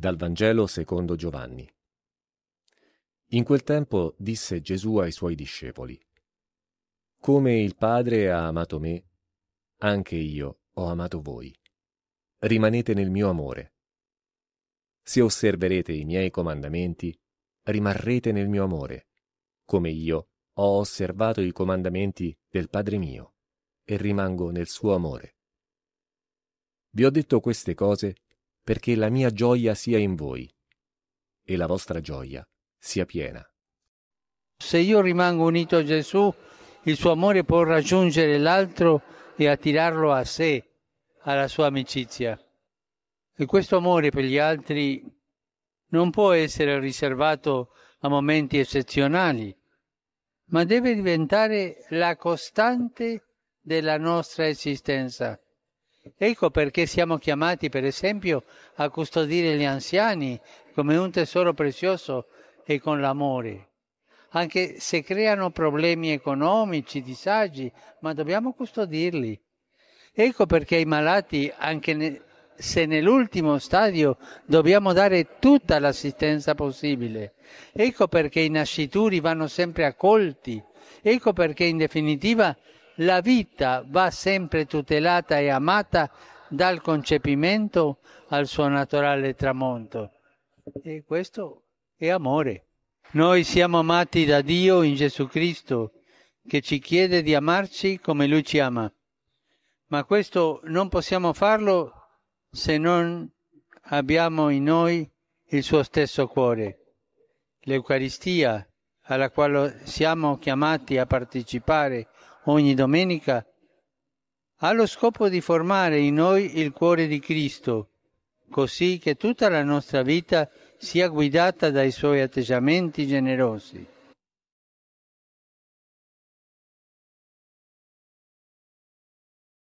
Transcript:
Dal Vangelo secondo Giovanni. In quel tempo disse Gesù ai suoi discepoli, Come il Padre ha amato me, anche io ho amato voi. Rimanete nel mio amore. Se osserverete i miei comandamenti, rimarrete nel mio amore, come io ho osservato i comandamenti del Padre mio e rimango nel suo amore. Vi ho detto queste cose perché la mia gioia sia in voi e la vostra gioia sia piena. Se io rimango unito a Gesù, il suo amore può raggiungere l'altro e attirarlo a sé, alla sua amicizia. E questo amore per gli altri non può essere riservato a momenti eccezionali, ma deve diventare la costante della nostra esistenza. Ecco perché siamo chiamati, per esempio, a custodire gli anziani come un tesoro prezioso e con l'amore. Anche se creano problemi economici, disagi, ma dobbiamo custodirli. Ecco perché ai malati, anche se nell'ultimo stadio dobbiamo dare tutta l'assistenza possibile. Ecco perché i nascituri vanno sempre accolti. Ecco perché in definitiva la vita va sempre tutelata e amata dal concepimento al suo naturale tramonto. E questo è amore. Noi siamo amati da Dio in Gesù Cristo, che ci chiede di amarci come Lui ci ama. Ma questo non possiamo farlo se non abbiamo in noi il suo stesso cuore. L'Eucaristia, alla quale siamo chiamati a partecipare ogni domenica, ha lo scopo di formare in noi il cuore di Cristo, così che tutta la nostra vita sia guidata dai suoi atteggiamenti generosi.